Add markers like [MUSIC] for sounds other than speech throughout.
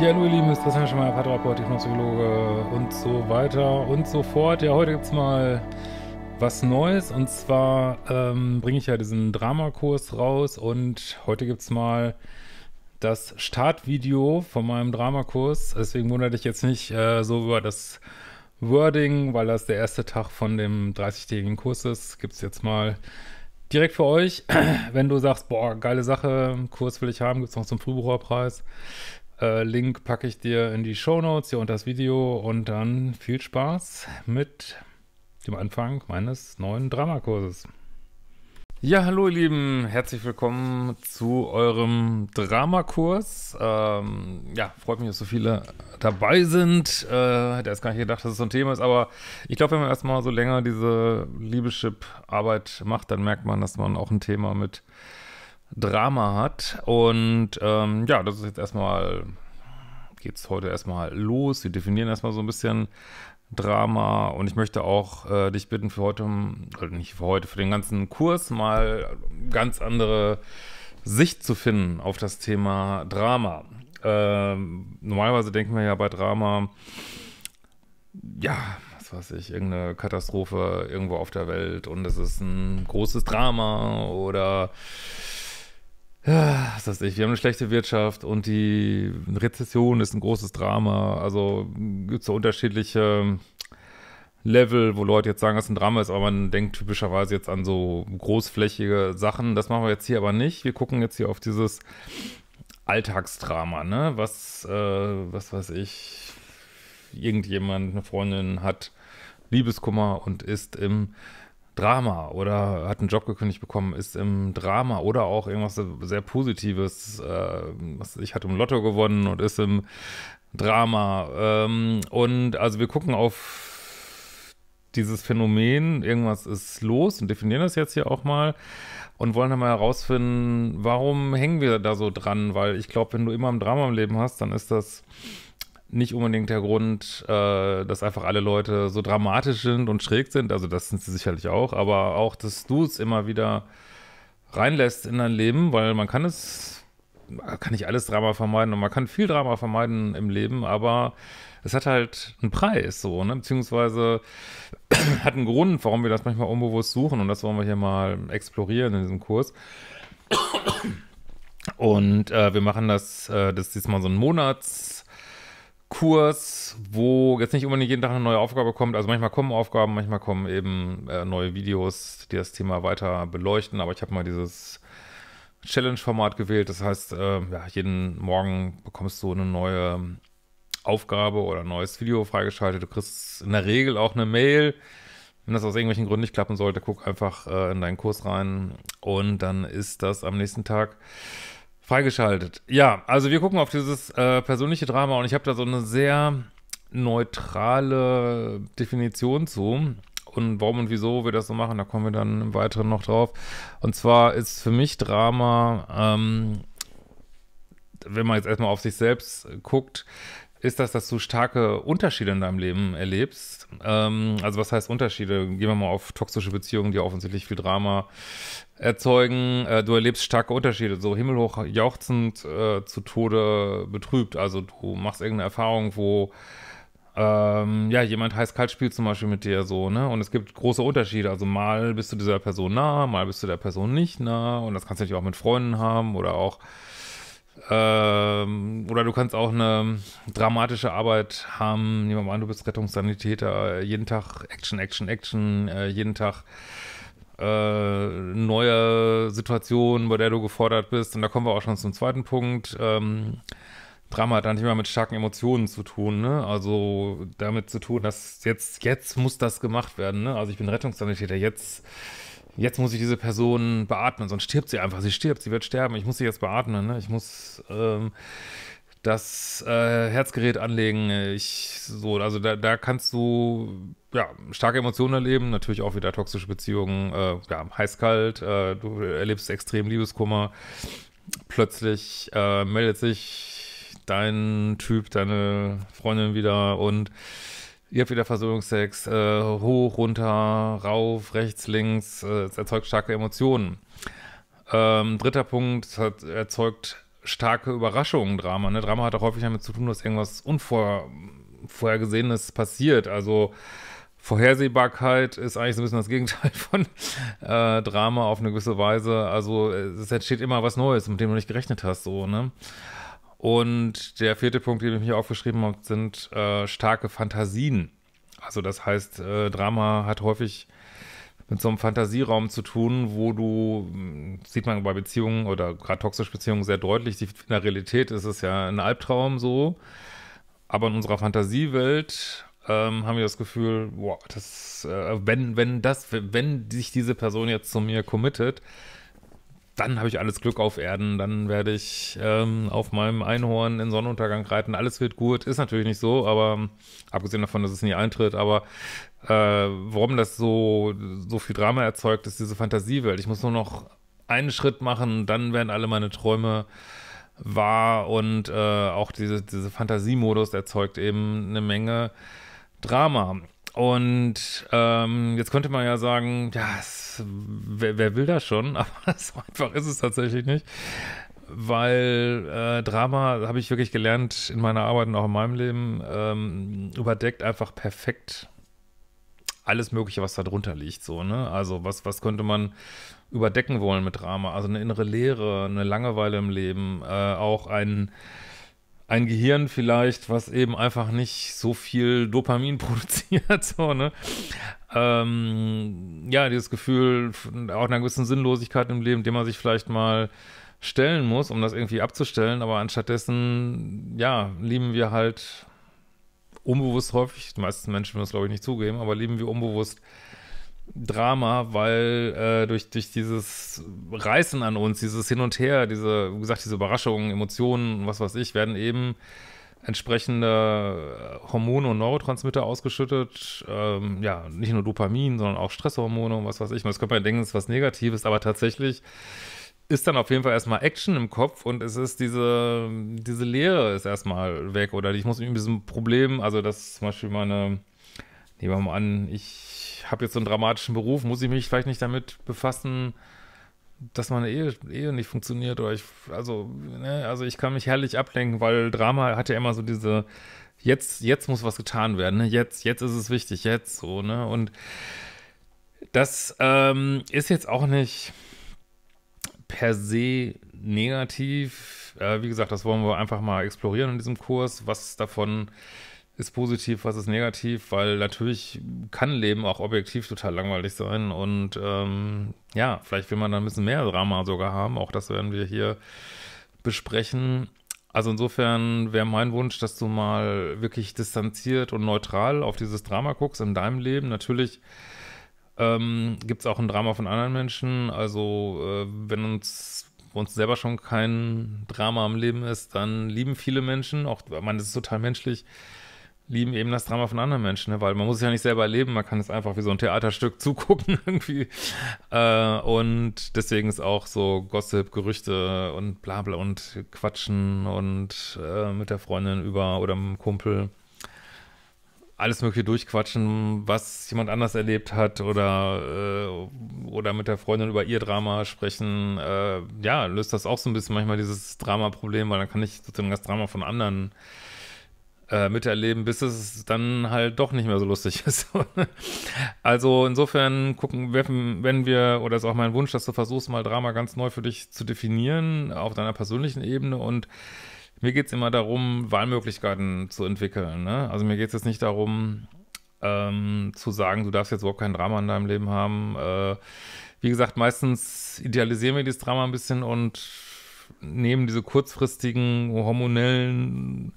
Ja, hallo ihr Lieben, es ist Christian Schemeier, Paartherapeut, Hypnopsychologe und so weiter und so fort. Ja, heute gibt's mal was Neues und zwar ähm, bringe ich ja diesen Dramakurs raus und heute gibt's mal das Startvideo von meinem Dramakurs. Deswegen wundere dich jetzt nicht äh, so über das Wording, weil das der erste Tag von dem 30-tägigen Kurs ist. Gibt's jetzt mal direkt für euch, [CLEARS THROAT] wenn du sagst, boah, geile Sache, Kurs will ich haben, gibt's noch zum Frühbucherpreis äh, Link packe ich dir in die Show Notes hier unter das Video und dann viel Spaß mit dem Anfang meines neuen Dramakurses. Ja, hallo ihr Lieben, herzlich willkommen zu eurem Dramakurs. Ähm, ja, freut mich, dass so viele dabei sind. Äh, hätte erst gar nicht gedacht, dass es so ein Thema ist, aber ich glaube, wenn man erstmal so länger diese Liebeschip-Arbeit macht, dann merkt man, dass man auch ein Thema mit Drama hat. Und ähm, ja, das ist jetzt erstmal, geht es heute erstmal los. Wir definieren erstmal so ein bisschen Drama und ich möchte auch äh, dich bitten, für heute, ähm, oder nicht für heute, für den ganzen Kurs mal ganz andere Sicht zu finden auf das Thema Drama. Ähm, normalerweise denken wir ja bei Drama, ja, was weiß ich, irgendeine Katastrophe irgendwo auf der Welt und es ist ein großes Drama oder was weiß ich, wir haben eine schlechte Wirtschaft und die Rezession ist ein großes Drama. Also gibt es so unterschiedliche Level, wo Leute jetzt sagen, dass ein Drama ist, aber man denkt typischerweise jetzt an so großflächige Sachen. Das machen wir jetzt hier aber nicht. Wir gucken jetzt hier auf dieses Alltagsdrama, ne? Was, äh, was weiß ich, irgendjemand, eine Freundin hat Liebeskummer und ist im Drama oder hat einen Job gekündigt bekommen, ist im Drama oder auch irgendwas sehr Positives. Äh, ich hatte im Lotto gewonnen und ist im Drama. Ähm, und also wir gucken auf dieses Phänomen, irgendwas ist los und definieren das jetzt hier auch mal und wollen dann mal herausfinden, warum hängen wir da so dran? Weil ich glaube, wenn du immer ein Drama im Leben hast, dann ist das nicht unbedingt der Grund, äh, dass einfach alle Leute so dramatisch sind und schräg sind. Also das sind sie sicherlich auch, aber auch, dass du es immer wieder reinlässt in dein Leben, weil man kann es, man kann nicht alles Drama vermeiden und man kann viel Drama vermeiden im Leben, aber es hat halt einen Preis, so, ne? Beziehungsweise [CLEARS THROAT] hat einen Grund, warum wir das manchmal unbewusst suchen und das wollen wir hier mal explorieren in diesem Kurs. Und äh, wir machen das, äh, das ist diesmal so ein Monats- Kurs, wo jetzt nicht unbedingt jeden Tag eine neue Aufgabe kommt. Also manchmal kommen Aufgaben, manchmal kommen eben äh, neue Videos, die das Thema weiter beleuchten. Aber ich habe mal dieses Challenge-Format gewählt. Das heißt, äh, ja, jeden Morgen bekommst du eine neue Aufgabe oder ein neues Video freigeschaltet. Du kriegst in der Regel auch eine Mail. Wenn das aus irgendwelchen Gründen nicht klappen sollte, guck einfach äh, in deinen Kurs rein und dann ist das am nächsten Tag Freigeschaltet. Ja, also wir gucken auf dieses äh, persönliche Drama und ich habe da so eine sehr neutrale Definition zu. Und warum und wieso wir das so machen, da kommen wir dann im Weiteren noch drauf. Und zwar ist für mich Drama, ähm, wenn man jetzt erstmal auf sich selbst guckt, ist das, dass du starke Unterschiede in deinem Leben erlebst. Ähm, also was heißt Unterschiede? Gehen wir mal auf toxische Beziehungen, die offensichtlich viel Drama erzeugen. Äh, du erlebst starke Unterschiede, so himmelhoch jauchzend, äh, zu Tode betrübt. Also du machst irgendeine Erfahrung, wo ähm, ja, jemand heiß-kalt spielt zum Beispiel mit dir so, ne? Und es gibt große Unterschiede. Also mal bist du dieser Person nah, mal bist du der Person nicht nah. Und das kannst du natürlich auch mit Freunden haben oder auch ähm, oder du kannst auch eine dramatische Arbeit haben. Nehmen wir mal an, du bist Rettungssanitäter. Äh, jeden Tag Action, Action, Action. Äh, jeden Tag äh, neue Situationen, bei der du gefordert bist. Und da kommen wir auch schon zum zweiten Punkt. Ähm, Drama hat dann immer mit starken Emotionen zu tun, ne? Also damit zu tun, dass jetzt, jetzt muss das gemacht werden, ne? Also ich bin Rettungssanitäter, jetzt jetzt muss ich diese Person beatmen, sonst stirbt sie einfach. Sie stirbt, sie wird sterben. Ich muss sie jetzt beatmen. Ne? Ich muss ähm, das äh, Herzgerät anlegen. Ich so, also da, da kannst du ja starke Emotionen erleben. Natürlich auch wieder toxische Beziehungen, äh, ja, heiß-kalt. Äh, du erlebst extrem Liebeskummer. Plötzlich äh, meldet sich dein Typ, deine Freundin wieder und ihr habt wieder Versöhnungsex, äh, hoch, runter, rauf, rechts, links, äh, es erzeugt starke Emotionen. Ähm, dritter Punkt, es hat, erzeugt starke Überraschungen, Drama. Ne? Drama hat auch häufig damit zu tun, dass irgendwas Unvorhergesehenes passiert. Also Vorhersehbarkeit ist eigentlich so ein bisschen das Gegenteil [LAUGHS] von äh, Drama auf eine gewisse Weise. Also es entsteht immer was Neues, mit dem du nicht gerechnet hast, so, ne? Und der vierte Punkt, den ich mir aufgeschrieben habe, sind äh, starke Fantasien. Also das heißt, äh, Drama hat häufig mit so einem Fantasieraum zu tun, wo du, hm, sieht man bei Beziehungen oder gerade toxischen Beziehungen sehr deutlich, in der Realität ist es ja ein Albtraum so, aber in unserer Fantasiewelt ähm, haben wir das Gefühl, wow, das, äh, wenn, wenn das, wenn sich diese Person jetzt zu mir committet, dann habe ich alles Glück auf Erden, dann werde ich ähm, auf meinem Einhorn in Sonnenuntergang reiten, alles wird gut. Ist natürlich nicht so, aber ähm, abgesehen davon, dass es nie eintritt, aber äh, warum das so, so viel Drama erzeugt, ist diese Fantasiewelt. Ich muss nur noch einen Schritt machen, dann werden alle meine Träume wahr und äh, auch diese, diese Fantasiemodus erzeugt eben eine Menge Drama. Und ähm, jetzt könnte man ja sagen, ja, es, wer, wer, will das schon? [LAUGHS] Aber so einfach ist es tatsächlich nicht. Weil äh, Drama, habe ich wirklich gelernt in meiner Arbeit und auch in meinem Leben, ähm, überdeckt einfach perfekt alles Mögliche, was da drunter liegt. So, ne? Also, was, was könnte man überdecken wollen mit Drama? Also eine innere Leere, eine Langeweile im Leben, äh, auch ein ein Gehirn vielleicht, was eben einfach nicht so viel Dopamin [LAUGHS] produziert, so, ne? Ähm, ja, dieses Gefühl auch einer gewissen Sinnlosigkeit im Leben, dem man sich vielleicht mal stellen muss, um das irgendwie abzustellen, aber anstattdessen, ja, lieben wir halt unbewusst häufig, die meisten Menschen würden das glaube ich nicht zugeben, aber lieben wir unbewusst Drama, weil äh, durch, durch dieses Reißen an uns, dieses Hin und Her, diese, wie gesagt, diese Überraschungen, Emotionen, was weiß ich, werden eben entsprechende äh, Hormone und Neurotransmitter ausgeschüttet. Ähm, ja, nicht nur Dopamin, sondern auch Stresshormone und was weiß ich. Man könnte man denken, es ist was Negatives, aber tatsächlich ist dann auf jeden Fall erstmal Action im Kopf und es ist diese, diese Leere ist erstmal weg. Oder ich muss mich mit diesem Problem, also dass zum Beispiel meine nehmen wir mal an, ich habe jetzt so einen dramatischen Beruf, muss ich mich vielleicht nicht damit befassen, dass meine Ehe, Ehe nicht funktioniert oder ich, also, ne, also ich kann mich herrlich ablenken, weil Drama hat ja immer so diese, jetzt, jetzt muss was getan werden, ne? jetzt, jetzt ist es wichtig, jetzt so, ne, und das ähm, ist jetzt auch nicht per se negativ. Äh, wie gesagt, das wollen wir einfach mal explorieren in diesem Kurs, was davon äh, ist positiv, was ist negativ, weil natürlich kann Leben auch objektiv total langweilig sein und ähm, ja, vielleicht will man da ein bisschen mehr Drama sogar haben, auch das werden wir hier besprechen. Also insofern wäre mein Wunsch, dass du mal wirklich distanziert und neutral auf dieses Drama guckst in deinem Leben. Natürlich ähm, gibt es auch ein Drama von anderen Menschen. Also äh, wenn uns uns selber schon kein Drama am Leben ist, dann lieben viele Menschen, auch, ich meine, das ist total menschlich, lieben eben das Drama von anderen Menschen, ne? weil man muss es ja nicht selber erleben, man kann es einfach wie so ein Theaterstück [LAUGHS] zugucken irgendwie. Äh, und deswegen ist auch so Gossip, Gerüchte und bla und Quatschen und äh, mit der Freundin über oder mit dem Kumpel alles mögliche durchquatschen, was jemand anders erlebt hat oder äh, oder mit der Freundin über ihr Drama sprechen, äh, ja, löst das auch so ein bisschen manchmal dieses Drama-Problem, weil dann kann ich sozusagen das Drama von anderen äh, äh, miterleben, bis es dann halt doch nicht mehr so lustig [LAUGHS] ist. also insofern gucken, wenn wir, oder ist auch mein Wunsch, dass du versuchst, mal Drama ganz neu für dich zu definieren, auf deiner persönlichen Ebene und mir geht es immer darum, Wahlmöglichkeiten zu entwickeln. Ne? Also mir geht es jetzt nicht darum, ähm, zu sagen, du darfst jetzt überhaupt kein Drama in deinem Leben haben. Äh, wie gesagt, meistens idealisieren wir dieses Drama ein bisschen und nehmen diese kurzfristigen hormonellen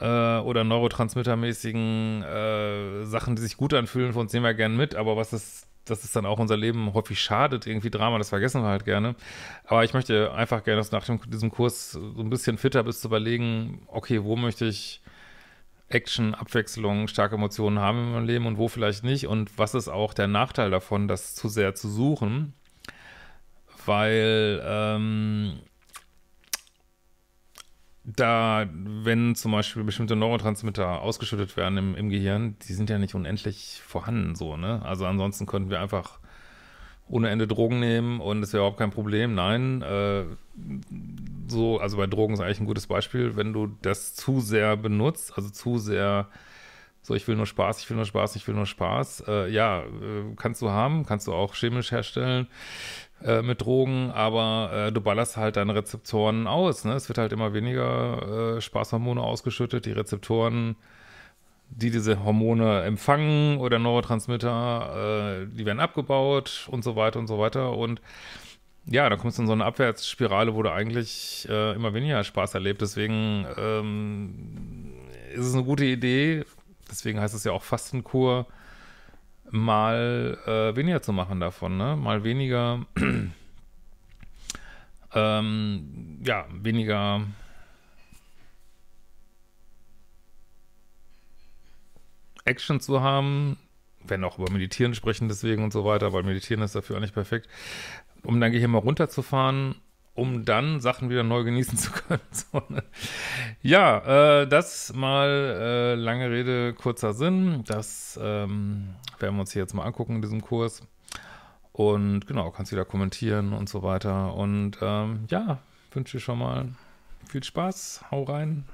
äh, oder neurotransmittermäßigen äh, Sachen, die sich gut anfühlen, von uns nehmen wir gerne mit, aber was ist dass es dann auch unser Leben häufig schadet, irgendwie Drama, das vergessen wir halt gerne. Aber ich möchte einfach gerne, dass du nach dem, diesem Kurs so ein bisschen fitter bist, zu überlegen, okay, wo möchte ich Action, Abwechslung, starke Emotionen haben in meinem Leben und wo vielleicht nicht und was ist auch der Nachteil davon, das zu sehr zu suchen, weil ähm, da, wenn zum Beispiel bestimmte Neurotransmitter ausgeschüttet werden im, im, Gehirn, die sind ja nicht unendlich vorhanden, so, ne? Also ansonsten könnten wir einfach ohne Ende Drogen nehmen und es wäre überhaupt kein Problem. Nein, äh, so, also bei Drogen ist eigentlich ein gutes Beispiel, wenn du das zu sehr benutzt, also zu sehr so, ich will nur Spaß, ich will nur Spaß, ich will nur Spaß. Äh, ja, äh, kannst du haben, kannst du auch chemisch herstellen äh, mit Drogen, aber äh, du ballerst halt deine Rezeptoren aus. Ne? Es wird halt immer weniger äh, Spaßhormone ausgeschüttet. Die Rezeptoren, die diese Hormone empfangen oder Neurotransmitter, äh, die werden abgebaut und so weiter und so weiter. Und ja, da kommst du in so eine Abwärtsspirale, wo du eigentlich immer weniger Spaß erlebst. Deswegen ähm, ist es eine gute Idee, Deswegen heißt es ja auch Fastenkur, mal äh, weniger zu machen davon, ne? Mal weniger, [CLEARS THROAT] ähm, ja, weniger. Action zu haben, wenn auch über Meditieren sprechen deswegen und so weiter, weil Meditieren ist dafür auch nicht perfekt, um dann hier mal runterzufahren um dann Sachen wieder neu genießen zu können. [LAUGHS] So, ne? Ja, äh, das mal äh, lange Rede, kurzer Sinn. Das ähm, werden wir uns hier jetzt mal angucken in diesem Kurs. Und genau, kannst wieder kommentieren und so weiter. Und ähm, ja, wünsche dir schon mal viel Spaß. Hau rein.